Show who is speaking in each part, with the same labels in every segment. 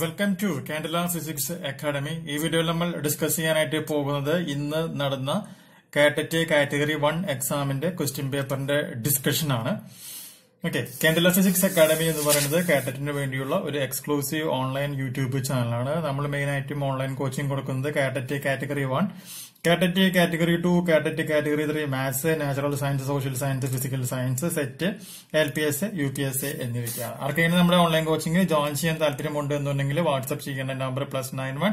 Speaker 1: welcome to കാൻഡല physics academy ഈ വീഡിയോയിൽ നമ്മൾ ഡിസ്കസ് ചെയ്യാനായിട്ട് പോകുന്നത് ഇന്ന് നടന്ന കാറ്റഗറി വൺ എക്സാമിന്റെ ക്വസ്റ്റ്യൻ പേപ്പറിന്റെ ഡിസ്കഷൻ ആണ് ഓക്കെ കേന്ദ്ര ഫിസിക്സ് അക്കാഡമി എന്ന് പറയുന്നത് കാറ്ററ്റിന് വേണ്ടിയുള്ള ഒരു എക്സ്ക്ലൂസീവ് ഓൺലൈൻ യൂട്യൂബ് ചാനലാണ് നമ്മൾ മെയിൻ ആയിട്ടും ഓൺലൈൻ കോച്ചിങ് കൊടുക്കുന്നത് കാറ്ററ്റി കാറ്റഗറി വൺ കാറ്ററ്റി കാറ്റഗറി ടു കാറ്ററ്റി category three maths natural science social science physical science SET L P S U P S എന്നിവയ്ക്കാണ് ആർക്കെങ്കിലും നമ്മുടെ ഓൺലൈൻ കോച്ചിങ് ജോയിൻ ചെയ്യാൻ താല്പര്യമുണ്ട് എന്നുണ്ടെങ്കിൽ വാട്സ്ആപ്പ് ചെയ്യേണ്ട നമ്പർ പ്ലസ് നയൻ വൺ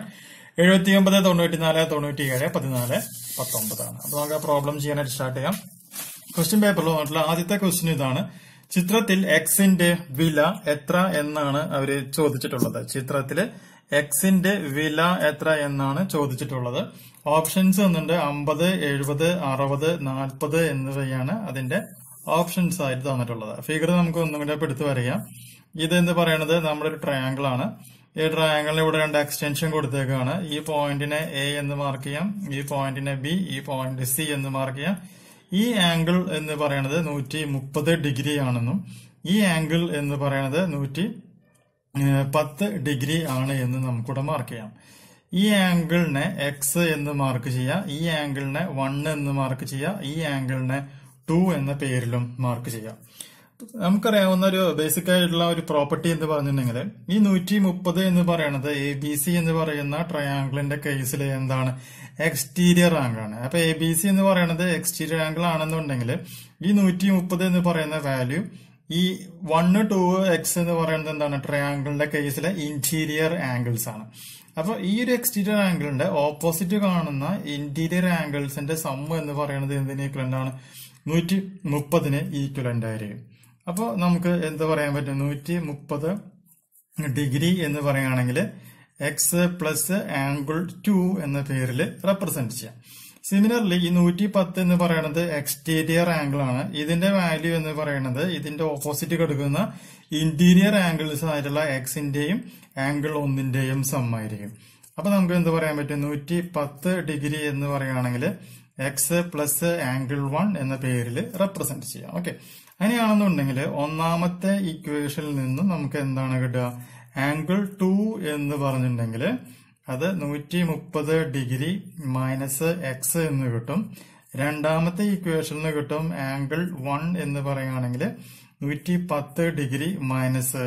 Speaker 1: എഴുപത്തി ഒമ്പത് നാല് തൊണ്ണൂറ്റി ഏഴ് പതിനാല് പത്തൊമ്പതാണ് അപ്പോൾ നമുക്ക് ആ പ്രോബ്ലം ചെയ്യാനായിട്ട് സ്റ്റാർട്ട് ചെയ്യാം ക്വസ്റ്റ്യൻ പേപ്പറിൽ ആദ്യത്തെ ക്വസ്റ്റ്യൻ ഇതാണ് ചിത്രത്തിൽ എക്സിന്റെ വില എത്ര എന്നാണ് അവർ ചോദിച്ചിട്ടുള്ളത് ചിത്രത്തിൽ എക്സിന്റെ വില എത്ര എന്നാണ് ചോദിച്ചിട്ടുള്ളത് ഓപ്ഷൻസ് എന്നുണ്ട് അമ്പത് എഴുപത് അറുപത് നാൽപ്പത് എന്നിവയാണ് അതിന്റെ ഓപ്ഷൻസ് ആയിട്ട് തന്നിട്ടുള്ളത് ഫിഗർ നമുക്ക് ഒന്നും കൂടെ എടുത്തു പറയാം ഇത് എന്ന് പറയുന്നത് നമ്മുടെ ഒരു ട്രയാങ്കിൾ ആണ് ഈ ട്രയാങ്കിളിന് ഇവിടെ രണ്ട് എക്സ്റ്റൻഷൻ കൊടുത്തേക്കാണ് ഈ പോയിന്റിനെ എ എന്ന് മാർക്ക് ചെയ്യാം ഈ പോയിന്റിനെ ബി ഈ പോയിന്റ് സി എന്ന് മാർക്ക് ചെയ്യാം ഈ ആംഗിൾ എന്ന് പറയുന്നത് നൂറ്റി മുപ്പത് ഡിഗ്രി ആണെന്നും ഈ ആംഗിൾ എന്ന് പറയുന്നത് നൂറ്റി പത്ത് ഡിഗ്രി ആണ് എന്ന് നമുക്കിവിടെ മാർക്ക് ചെയ്യാം ഈ ആംഗിളിനെ എക്സ് എന്ന് മാർക്ക് ചെയ്യാം ഈ ആംഗിളിനെ വൺ എന്ന് മാർക്ക് ചെയ്യാം ഈ ആംഗിളിനെ ടു എന്ന പേരിലും മാർക്ക് ചെയ്യാം നമുക്കറിയാവുന്ന ഒരു ബേസിക് ആയിട്ടുള്ള ഒരു പ്രോപ്പർട്ടി എന്ന് പറഞ്ഞിട്ടുണ്ടെങ്കിൽ ഈ നൂറ്റി മുപ്പത് എന്ന് പറയുന്നത് എ ബി സി എന്ന് പറയുന്ന ട്രയാങ്കിളിന്റെ കേസിൽ എന്താണ് എക്സ്റ്റീരിയർ ആംഗിൾ ആണ് അപ്പൊ എ ബി സി എന്ന് പറയുന്നത് എക്സ്റ്റീരിയർ ആംഗിൾ ആണെന്നുണ്ടെങ്കിൽ ഈ നൂറ്റി മുപ്പത് എന്ന് പറയുന്ന വാല്യൂ ഈ വണ് ടു എക്സ് എന്ന് പറയുന്നത് എന്താണ് ട്രയാങ്കിളിന്റെ കേസിലെ ഇന്റീരിയർ ആംഗിൾസ് ആണ് അപ്പൊ ഈ ഒരു എക്സ്റ്റീരിയർ ആംഗിളിന്റെ ഓപ്പോസിറ്റ് കാണുന്ന ഇന്റീരിയർ ആംഗിൾസിന്റെ സമ്മ എന്ന് പറയുന്നത് എന്തിന് നൂറ്റി മുപ്പതിന് ഈക്വലന്റ് ആയിരിക്കും അപ്പോൾ നമുക്ക് എന്ത് പറയാൻ പറ്റും നൂറ്റി മുപ്പത് ഡിഗ്രി എന്ന് പറയുകയാണെങ്കിൽ എക്സ് പ്ലസ് ആംഗിൾ ടു എന്ന പേരിൽ റെപ്രസെന്റ് ചെയ്യാം സിമിലർലി ഈ നൂറ്റി പത്ത് എന്ന് പറയുന്നത് എക്സ്റ്റീരിയർ ആംഗിൾ ആണ് ഇതിന്റെ വാല്യൂ എന്ന് പറയുന്നത് ഇതിന്റെ ഓപ്പോസിറ്റ് കിടക്കുന്ന ഇന്റീരിയർ ആംഗിൾസ് ആയിട്ടുള്ള എക്സിന്റെയും ആംഗിൾ ഒന്നിന്റെയും സമ്മായിരിക്കും അപ്പൊ നമുക്ക് എന്ത് പറയാൻ പറ്റും നൂറ്റി പത്ത് ഡിഗ്രി എന്ന് പറയുകയാണെങ്കിൽ എക്സ് പ്ലസ് ആംഗിൾ വൺ എന്ന പേരിൽ റെപ്രസെന്റ് ചെയ്യാം ഓക്കെ അങ്ങനെയാണെന്നുണ്ടെങ്കിൽ ഒന്നാമത്തെ ഇക്വേഷനിൽ നിന്ന് നമുക്ക് എന്താണ് കിട്ടുക ആംഗിൾ ടു എന്ന് പറഞ്ഞിട്ടുണ്ടെങ്കിൽ അത് നൂറ്റി മുപ്പത് ഡിഗ്രി മൈനസ് എക്സ് എന്ന് കിട്ടും രണ്ടാമത്തെ ഇക്വേഷനിൽ കിട്ടും ആംഗിൾ വൺ എന്ന് പറയുകയാണെങ്കിൽ നൂറ്റി പത്ത് ഡിഗ്രി മൈനസ്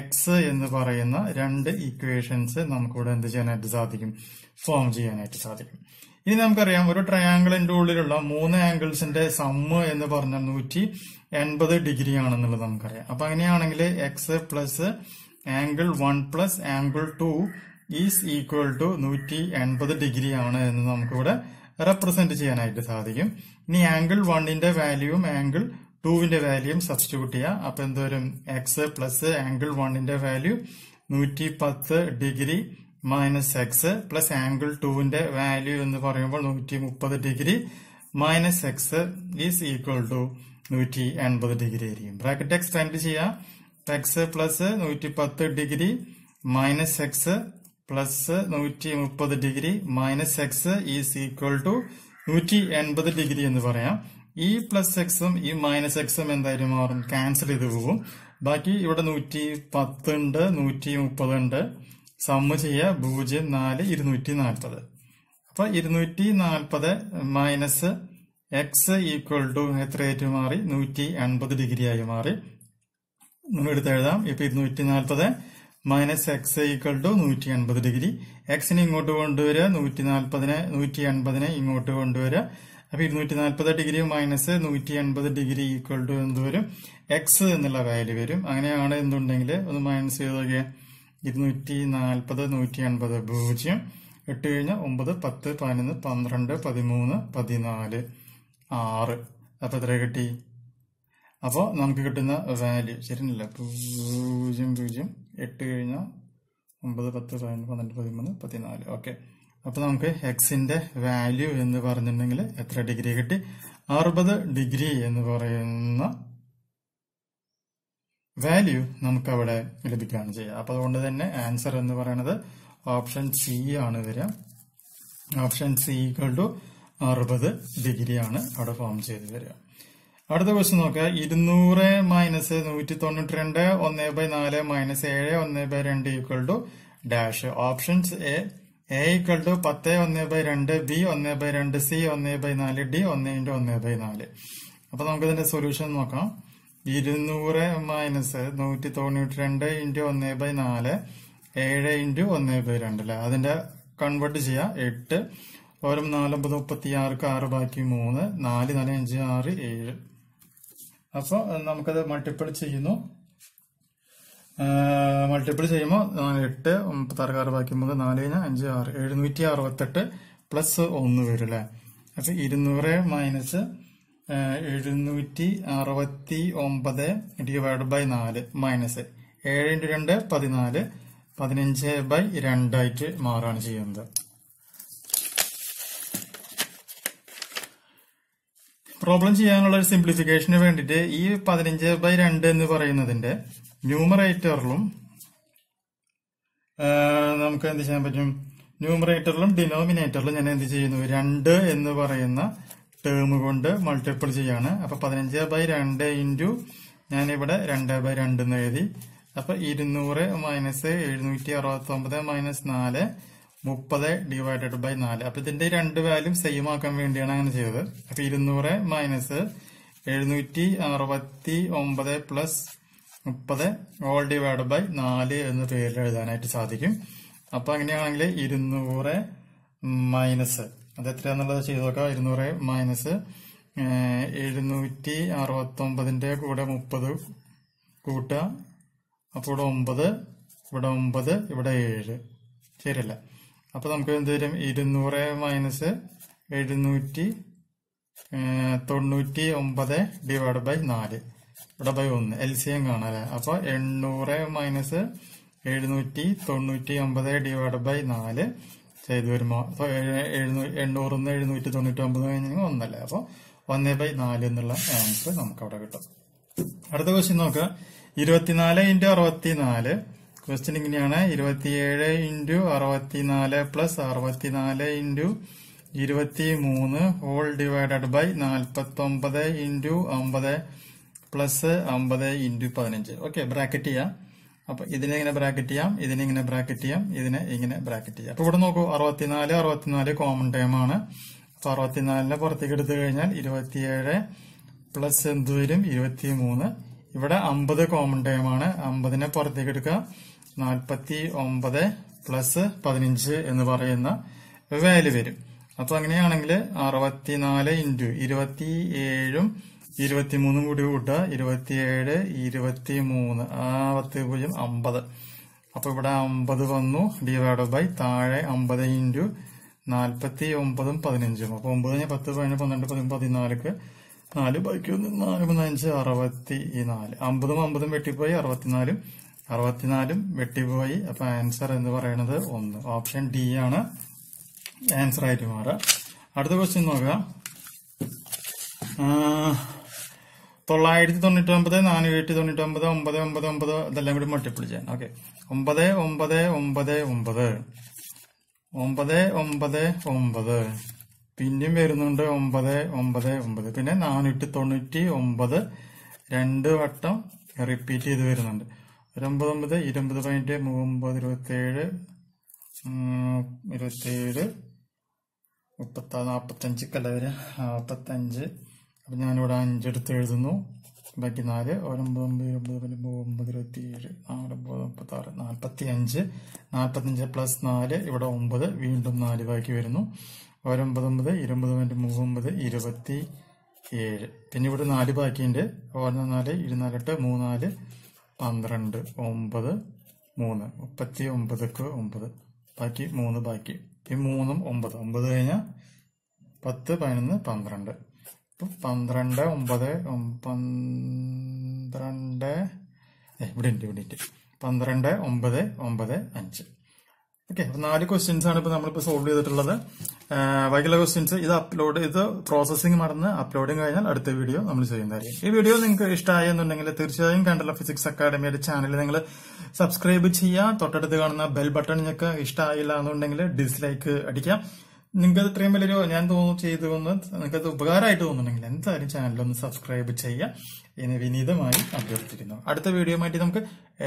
Speaker 1: എക്സ് എന്ന് പറയുന്ന രണ്ട് ഇക്വേഷൻസ് നമുക്കിവിടെ എന്ത് ചെയ്യാനായിട്ട് സാധിക്കും ഫോം ചെയ്യാനായിട്ട് സാധിക്കും ഇനി നമുക്കറിയാം ഒരു ട്രയാങ്കിളിന്റെ ഉള്ളിലുള്ള മൂന്ന് ആംഗിൾസിന്റെ സമ്മ് എന്ന് പറഞ്ഞ നൂറ്റി എൺപത് ഡിഗ്രി ആണെന്നുള്ളത് നമുക്കറിയാം അപ്പൊ അങ്ങനെയാണെങ്കിൽ X plus angle one plus angle two is equal to നൂറ്റി എൺപത് ഡിഗ്രി ആണ് എന്ന് നമുക്കിവിടെ റെപ്രസെന്റ് ചെയ്യാനായിട്ട് സാധിക്കും ഇനി ആംഗിൾ വണ്ണിന്റെ വാല്യൂവും ആംഗിൾ ടുവിന്റെ വാല്യൂവും സബ്സ്റ്റിറ്റ്യൂട്ട് ചെയ്യുക അപ്പൊ എന്തോരും എക്സ് പ്ലസ് ആംഗിൾ വണ്ണിന്റെ വാല്യൂ നൂറ്റി പത്ത് degree minus X plus angle ടുവിന്റെ വാല്യൂ എന്ന് പറയുമ്പോൾ നൂറ്റി മുപ്പത് degree minus X is equal to നൂറ്റി എൺപത് ഡിഗ്രി ആയിരിക്കും ബ്രാക്കറ്റ് എക്സ്റ്റെൻഡ് ചെയ്യാം എക്സ് പ്ലസ് നൂറ്റി പത്ത് ഡിഗ്രി മൈനസ് എക്സ് പ്ലസ് നൂറ്റി മുപ്പത് degree minus X is equal to നൂറ്റി എൺപത് ഡിഗ്രി എന്ന് പറയാം e ഈ പ്ലസ് എക്സും ഈ മൈനസ് എക്സും എന്തായാലും മാറും ക്യാൻസൽ ചെയ്ത് പോകും ബാക്കി ഇവിടെ നൂറ്റി പത്ത് ഉണ്ട് നൂറ്റി മുപ്പത് ഉണ്ട് സമ്മ ചെയ്യുക പൂജ്യം നാല് ഇരുന്നൂറ്റി നാൽപ്പത് അപ്പൊ ഇരുന്നൂറ്റി നാൽപ്പത് മൈനസ് എക്സ് ഈക്വൽ ടു എത്രയായിട്ട് മാറി നൂറ്റി എൺപത് ആയി മാറി എടുത്ത് എഴുതാം ഇപ്പൊ ഇരുന്നൂറ്റി നാൽപ്പത് മൈനസ് എക്സ് ഈക്വൽ ടു നൂറ്റി എൺപത് ഡിഗ്രി എക്സിനെ ഇങ്ങോട്ട് കൊണ്ടുവരിക നൂറ്റി നാൽപ്പതിനെ നൂറ്റി എൺപതിനെ ഇങ്ങോട്ട് കൊണ്ടുവരിക അപ്പൊ ഇരുന്നൂറ്റി നാൽപ്പത് ഡിഗ്രി മൈനസ് നൂറ്റി എൺപത് ഡിഗ്രി ഈക്വൽ ടു എന്ത് വരും എക്സ് എന്നുള്ള വാല്യൂ വരും അങ്ങനെയാണ് എന്തുണ്ടെങ്കിൽ ഒന്ന് മൈനസ് ചെയ്ത് നോക്കിയാൽ ഇരുന്നൂറ്റി നാൽപ്പത് നൂറ്റി അൻപത് പൂജ്യം എട്ട് കഴിഞ്ഞ് ഒമ്പത് പത്ത് പതിനൊന്ന് പന്ത്രണ്ട് പതിമൂന്ന് പതിനാല് ആറ് അപ്പോൾ എത്ര കിട്ടി അപ്പോൾ നമുക്ക് കിട്ടുന്ന വാല്യൂ ശരിയല്ല പൂജ്യം പൂജ്യം എട്ട് കഴിഞ്ഞാൽ ഒമ്പത് പത്ത് പതിനൊന്ന് പന്ത്രണ്ട് പതിമൂന്ന് പതിനാല് ഓക്കെ അപ്പോൾ നമുക്ക് എക്സിൻ്റെ വാല്യൂ എന്ന് പറഞ്ഞിട്ടുണ്ടെങ്കിൽ എത്ര ഡിഗ്രി കിട്ടി അറുപത് ഡിഗ്രി എന്ന് പറയുന്ന വാല്യൂ നമുക്ക് അവിടെ ലഭിക്കുകയാണ് ചെയ്യുക അപ്പൊ അതുകൊണ്ട് തന്നെ ആൻസർ എന്ന് പറയുന്നത് ഓപ്ഷൻ സി ആണ് വരിക ഓപ്ഷൻ സി ഈക്വൽ ടു അറുപത് ഡിഗ്രിയാണ് അവിടെ ഫോം ചെയ്ത് വരിക അടുത്ത ക്വസ്റ്റ്യൻ നോക്കുക ഇരുന്നൂറ് മൈനസ് നൂറ്റി തൊണ്ണൂറ്റി രണ്ട് ഒന്ന് ബൈ നാല് മൈനസ് ഏഴ് ഒന്ന് ബൈ രണ്ട് equal to dash options A A equal to പത്ത് ഒന്ന് ബൈ രണ്ട് ബി ഒന്ന് ബൈ രണ്ട് സി ഒന്ന് ബൈ നാല് ഡി ഒന്ന് ഇൻറ്റു ഒന്ന് ബൈ നാല് അപ്പൊ നമുക്ക് ഇതിന്റെ സൊല്യൂഷൻ നോക്കാം ഇരുന്നൂറ് മൈനസ് നൂറ്റി തൊണ്ണൂറ്റി രണ്ട് ഇൻറ്റു ഒന്ന് ബൈ നാല് ഏഴ് ഇൻറ്റു ഒന്ന് ബൈ രണ്ട് അല്ലേ അതിൻ്റെ കൺവേർട്ട് ചെയ്യുക എട്ട് ഓരോ നാലമ്പത് മുപ്പത്തി ആർക്ക് ആറ് ബാക്കി മൂന്ന് നാല് നാല് അഞ്ച് ആറ് ഏഴ് അപ്പോൾ നമുക്കത് മൾട്ടിപ്പിൾ ചെയ്യുന്നു മൾട്ടിപ്പിൾ ചെയ്യുമ്പോൾ നാല് എട്ട് മുപ്പത്തി ആറ് ആറ് ബാക്കി മൂന്ന് നാല് കഴിഞ്ഞാൽ അഞ്ച് ആറ് എഴുന്നൂറ്റി അറുപത്തെട്ട് പ്ലസ് ഒന്ന് വരും അല്ലേ അപ്പോൾ ഇരുന്നൂറ് മൈനസ് എഴുന്നൂറ്റി അറുപത്തി ഒമ്പത് ഡിവൈഡ് ബൈ നാല് മൈനസ് ഏഴ് ഇൻറ്റു രണ്ട് പതിനാല് പതിനഞ്ച് ബൈ രണ്ടായിട്ട് മാറുകയാണ് ചെയ്യുന്നത് പ്രോബ്ലം ചെയ്യാനുള്ള ഒരു സിംപ്ലിഫിക്കേഷന് വേണ്ടിയിട്ട് ഈ പതിനഞ്ച് ബൈ രണ്ട് എന്ന് പറയുന്നതിന്റെ ന്യൂമറേറ്ററിലും നമുക്ക് എന്ത് ചെയ്യാൻ പറ്റും ന്യൂമറേറ്ററിലും ഡിനോമിനേറ്ററിലും ഞാൻ എന്ത് ചെയ്യുന്നു രണ്ട് എന്ന് പറയുന്ന ടേം കൊണ്ട് മൾട്ടിപ്പിൾ ചെയ്യാണ് അപ്പൊ പതിനഞ്ച് ബൈ രണ്ട് ഇൻറ്റു ഞാനിവിടെ രണ്ട് ബൈ രണ്ട് എന്ന് എഴുതി അപ്പൊ ഇരുന്നൂറ് മൈനസ് എഴുന്നൂറ്റി അറുപത്തി ഒമ്പത് മൈനസ് നാല് മുപ്പത് ഡിവൈഡഡ് ബൈ നാല് അപ്പൊ ഇതിന്റെ രണ്ട് വാല്യൂം സെയിം ആക്കാൻ വേണ്ടിയാണ് അങ്ങനെ ചെയ്തത് അപ്പൊ ഇരുന്നൂറ് മൈനസ് എഴുന്നൂറ്റി അറുപത്തി ഒമ്പത് പ്ലസ് മുപ്പത് ഓൾ ഡിവൈഡ് ബൈ നാല് എന്ന പേരിൽ എഴുതാനായിട്ട് സാധിക്കും അപ്പൊ അങ്ങനെയാണെങ്കിൽ ഇരുന്നൂറ് മൈനസ് അത് എത്രയാന്നുള്ളത് ചെയ്ത് നോക്കാം ഇരുന്നൂറ് മൈനസ് എഴുന്നൂറ്റി അറുപത്തൊമ്പതിൻ്റെ കൂടെ മുപ്പത് കൂട്ടുക അപ്പോൾ ഇവിടെ ഒമ്പത് ഇവിടെ ഒമ്പത് ഇവിടെ ഏഴ് ശരിയല്ല അപ്പോൾ നമുക്ക് എന്ത് വരും ഇരുന്നൂറ് മൈനസ് എഴുന്നൂറ്റി തൊണ്ണൂറ്റി ഒമ്പത് ഡിവൈഡ് ബൈ നാല് ഇവിടെ ബൈ ഒന്ന് എൽ സി എം കാണാല്ലേ അപ്പോൾ എണ്ണൂറ് മൈനസ് എഴുന്നൂറ്റി തൊണ്ണൂറ്റി ഒമ്പത് ഡിവൈഡ് ബൈ നാല് ചെയ്തു വരുമ്പോൾ എണ്ണൂറിൽ നിന്ന് എഴുന്നൂറ്റി തൊണ്ണൂറ്റി ഒമ്പത് കഴിഞ്ഞാൽ ഒന്നല്ലേ അപ്പോൾ ഒന്ന് ബൈ നാല് എന്നുള്ള ആൻസർ നമുക്ക് അവിടെ കിട്ടും അടുത്ത ക്വസ്റ്റ്യൻ നോക്കുക ഇരുപത്തിനാല് ഇൻറ്റു അറുപത്തിനാല് ക്വസ്റ്റ്യൻ ഇങ്ങനെയാണ് ഇരുപത്തിയേഴ് ഇൻറ്റു അറുപത്തിനാല് പ്ലസ് അറുപത്തിനാല് ഇൻറ്റു ഇരുപത്തി മൂന്ന് ഹോൾ ഡിവൈഡഡ് ബൈ നാൽപ്പത്തൊമ്പത് ഇൻറ്റു അമ്പത് പ്ലസ് അമ്പത് ഇൻറ്റു പതിനഞ്ച് ഓക്കെ ബ്രാക്കറ്റ് ചെയ്യാം അപ്പൊ ഇതിനെ ഇങ്ങനെ ബ്രാക്കറ്റ് ചെയ്യാം ഇതിനെ ഇങ്ങനെ ബ്രാക്കറ്റ് ചെയ്യാം ഇതിനെ ഇങ്ങനെ ബ്രാക്കറ്റ് ചെയ്യാം അപ്പൊ ഇവിടെ നോക്കൂ അറുപത്തിനാല് അറുപത്തിനാല് കോമൺ ടൈം ആണ് അപ്പൊ അറുപത്തിനാലിനെ പുറത്തേക്ക് എടുത്തു കഴിഞ്ഞാൽ ഇരുപത്തിയേഴ് പ്ലസ് എന്ത് വരും ഇരുപത്തി മൂന്ന് ഇവിടെ അമ്പത് കോമൺ ടൈം ആണ് അമ്പതിനെ പുറത്തേക്ക് എടുക്കുക നാൽപ്പത്തി ഒമ്പത് പ്ലസ് പതിനഞ്ച് എന്ന് പറയുന്ന വാല്യൂ വരും അപ്പൊ അങ്ങനെയാണെങ്കിൽ അറുപത്തിനാല് ഇൻറ്റു ഇരുപത്തി ഏഴും ഇരുപത്തി മൂന്നും കൂടി കൂട്ടുക ഇരുപത്തിയേഴ് ഇരുപത്തിമൂന്ന് ആ പത്ത് പൂജ്യം അമ്പത് അപ്പൊ ഇവിടെ അമ്പത് വന്നു ഡിവൈഡ് ബൈ താഴെ അമ്പത് ഇൻറ്റു നാൽപ്പത്തി ഒമ്പതും പതിനഞ്ചും അപ്പൊ ഒമ്പത് കഴിഞ്ഞാൽ പത്ത് പതിനൊന്ന് പന്ത്രണ്ട് പതിമൂന്ന് പതിനാലിക്ക് നാല് ബാക്കി ഒന്ന് നാല് പതിനഞ്ച് അറുപത്തി നാല് അമ്പതും അമ്പതും വെട്ടിപ്പോയി അറുപത്തിനാലും അറുപത്തിനാലും വെട്ടിപ്പോയി അപ്പൊ ആൻസർ എന്ന് പറയുന്നത് ഒന്ന് ഓപ്ഷൻ ഡി ആണ് ആൻസർ ആയിട്ട് മാറുക അടുത്ത ക്വസ്റ്റ്യൻ നോക്കുക തൊള്ളായിരത്തി തൊണ്ണൂറ്റി ഒമ്പത് നാനൂറ്റി തൊണ്ണൂറ്റി ഒമ്പത് ഒമ്പത് ഒമ്പത് ഒമ്പത് ഇതെല്ലാം കൂടി മൾട്ടിപ്പിൾ ചെയ്യാൻ ഓക്കെ ഒമ്പത് ഒമ്പത് ഒമ്പത് ഒമ്പത് ഒമ്പത് ഒമ്പത് ഒമ്പത് പിന്നെയും വരുന്നുണ്ട് ഒമ്പത് ഒമ്പത് ഒമ്പത് പിന്നെ നാനൂറ്റി തൊണ്ണൂറ്റി ഒമ്പത് രണ്ട് വട്ടം റിപ്പീറ്റ് ചെയ്ത് വരുന്നുണ്ട് ഒരമ്പത് ഒമ്പത് ഇരുപത് പതിനെട്ട് മൂമ്പത് ഇരുപത്തേഴ് ഇരുപത്തേഴ് മുപ്പത്താറ് നാൽപ്പത്തഞ്ച് കല വരെ നാൽപ്പത്തഞ്ച് അപ്പം ഞാനിവിടെ അഞ്ചെടുത്ത് എഴുതുന്നു ബാക്കി നാല് ഒരൊമ്പത് ഒമ്പത് ഒമ്പത് പതിനൊമ്പത് ഒമ്പത് ഇരുപത്തി ഏഴ് നാലൊമ്പത് മുപ്പത്താറ് നാൽപ്പത്തി അഞ്ച് നാൽപ്പത്തഞ്ച് പ്ലസ് നാല് ഇവിടെ ഒമ്പത് വീണ്ടും നാല് ബാക്കി വരുന്നു ഒമ്പത് ഇരുപത് പതിനെട്ട് മൂന്നൊമ്പത് ഇരുപത്തി ഏഴ് പിന്നെ ഇവിടെ നാല് ബാക്കിയുണ്ട് ഒന്ന് നാല് ഇരുന്നാലെട്ട് മൂന്നാല് പന്ത്രണ്ട് ഒമ്പത് മൂന്ന് മുപ്പത്തി ഒമ്പതക്ക് ഒമ്പത് ബാക്കി മൂന്ന് ബാക്കി ഈ മൂന്നും ഒമ്പത് ഒമ്പത് കഴിഞ്ഞാൽ പത്ത് പതിനൊന്ന് പന്ത്രണ്ട് പന്ത്രണ്ട് ഒമ്പത് പന്ത്രണ്ട് ഇവിടെ ഉണ്ട് ഇവിടെ ഉണ്ട് പന്ത്രണ്ട് ഒമ്പത് ഒമ്പത് അഞ്ച് ഓക്കെ അപ്പൊ നാല് ക്വസ്റ്റ്യൻസ് ആണ് ഇപ്പൊ നമ്മളിപ്പോ സോൾവ് ചെയ്തിട്ടുള്ളത് ബാക്കിയുള്ള ക്വസ്റ്റ്യൻസ് ഇത് അപ്ലോഡ് ഇത് പ്രോസസ്സിംഗ് മറന്ന് അപ്ലോഡിങ് കഴിഞ്ഞാൽ അടുത്ത വീഡിയോ നമ്മൾ ചെയ്യുന്നതായിരിക്കും ഈ വീഡിയോ നിങ്ങൾക്ക് ഇഷ്ടമായി എന്നുണ്ടെങ്കിൽ തീർച്ചയായും കണ്ടുള്ള ഫിസിക്സ് അക്കാഡമിയുടെ ചാനൽ നിങ്ങൾ സബ്സ്ക്രൈബ് ചെയ്യുക തൊട്ടടുത്ത് കാണുന്ന ബെൽ ബട്ടൺ നിങ്ങൾക്ക് ഇഷ്ടമായില്ല എന്നുണ്ടെങ്കിൽ ഡിസ്ലൈക്ക് അടിക്കാം നിങ്ങൾക്ക് ഇത്രയും വലിയൊരു ഞാൻ തോന്നുന്നു ചെയ്തതെന്ന് നിങ്ങൾക്കത് ഉപകാരമായിട്ട് തോന്നുന്നുണ്ടെങ്കിൽ എന്തായാലും ചാനലൊന്ന് സബ്സ്ക്രൈബ് ചെയ്യുക എന്ന് വിനീതമായി അഭ്യർത്ഥിക്കുന്നു അടുത്ത വീഡിയോ ആയിട്ട് നമുക്ക്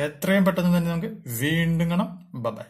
Speaker 1: എത്രയും പെട്ടെന്ന് തന്നെ നമുക്ക് വീണ്ടും കാണാം ബൈ